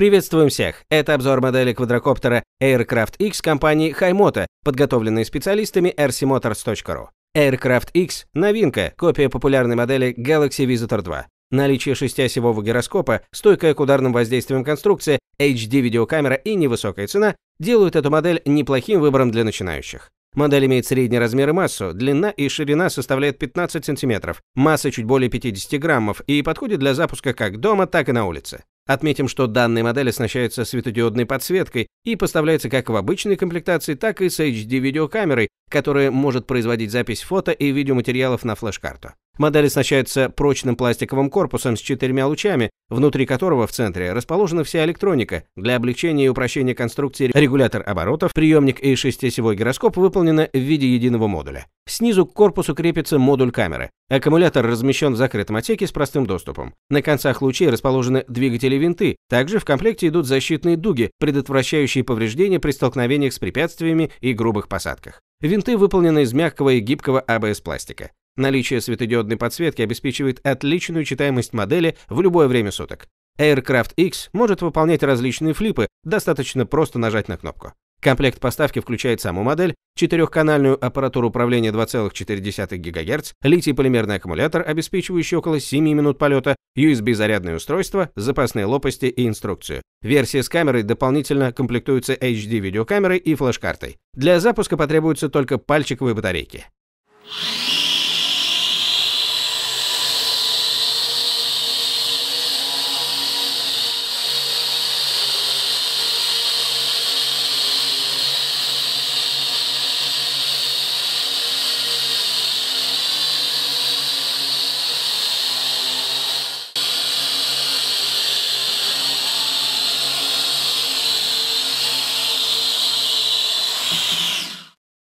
Приветствуем всех! Это обзор модели квадрокоптера Aircraft X компании HiMoto, подготовленный специалистами rcmotors.ru. Aircraft X – новинка, копия популярной модели Galaxy Visitor 2. Наличие шестиосевого гироскопа, стойкая к ударным воздействиям конструкция, HD-видеокамера и невысокая цена делают эту модель неплохим выбором для начинающих. Модель имеет средний размер и массу, длина и ширина составляет 15 см, масса чуть более 50 граммов и подходит для запуска как дома, так и на улице. Отметим, что данная модель оснащается светодиодной подсветкой и поставляется как в обычной комплектации, так и с HD-видеокамерой, которая может производить запись фото и видеоматериалов на флеш-карту. Модели оснащаются прочным пластиковым корпусом с четырьмя лучами, внутри которого в центре расположена вся электроника. Для облегчения и упрощения конструкции регулятор оборотов, приемник и шестисевой гироскоп выполнены в виде единого модуля. Снизу к корпусу крепится модуль камеры. Аккумулятор размещен в закрытом отсеке с простым доступом. На концах лучей расположены двигатели винты. Также в комплекте идут защитные дуги, предотвращающие повреждения при столкновениях с препятствиями и грубых посадках. Винты выполнены из мягкого и гибкого АБС-пластика. Наличие светодиодной подсветки обеспечивает отличную читаемость модели в любое время суток. Aircraft X может выполнять различные флипы, достаточно просто нажать на кнопку. Комплект поставки включает саму модель, четырехканальную аппаратуру управления 2,4 ГГц, литий-полимерный аккумулятор, обеспечивающий около 7 минут полета, USB-зарядное устройство, запасные лопасти и инструкцию. Версия с камерой дополнительно комплектуется HD-видеокамерой и флеш-картой. Для запуска потребуются только пальчиковые батарейки.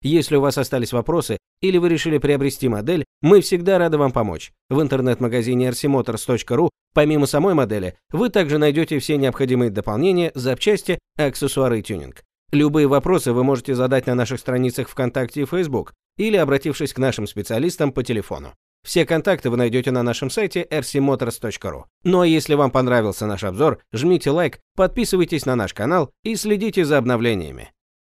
Если у вас остались вопросы или вы решили приобрести модель, мы всегда рады вам помочь. В интернет-магазине rcmotors.ru помимо самой модели, вы также найдете все необходимые дополнения, запчасти, аксессуары и тюнинг. Любые вопросы вы можете задать на наших страницах ВКонтакте и Facebook или обратившись к нашим специалистам по телефону. Все контакты вы найдете на нашем сайте rcmotors.ru. Ну а если вам понравился наш обзор, жмите лайк, подписывайтесь на наш канал и следите за обновлениями.